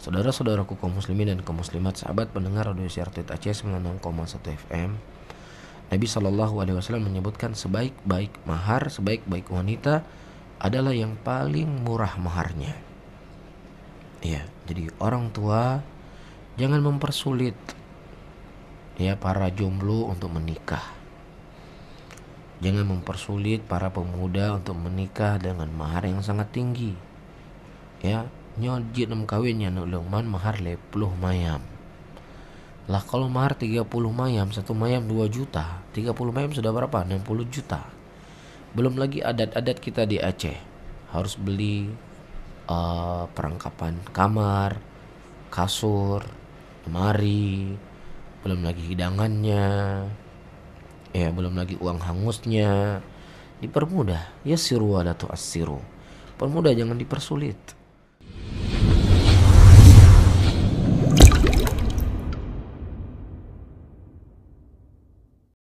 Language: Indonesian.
Saudara-saudaraku kaum muslimin dan kaum muslimat, sahabat pendengar Radio Syartut Aceh 96,1 FM. Nabi Shallallahu alaihi wasallam menyebutkan sebaik-baik mahar, sebaik-baik wanita adalah yang paling murah maharnya. Ya, jadi orang tua jangan mempersulit ya para jomblo untuk menikah. Jangan mempersulit para pemuda untuk menikah dengan mahar yang sangat tinggi. Ya, nyo jit nam kawin nya nu man mahar puluh mayam lah kalau mahar tiga puluh mayam satu mayam dua juta tiga puluh mayam sudah berapa enam puluh juta belum lagi adat-adat kita di Aceh harus beli uh, perangkapan kamar kasur lemari belum lagi hidangannya ya belum lagi uang hangusnya dipermudah ya siru ada tuh asiru permudah jangan dipersulit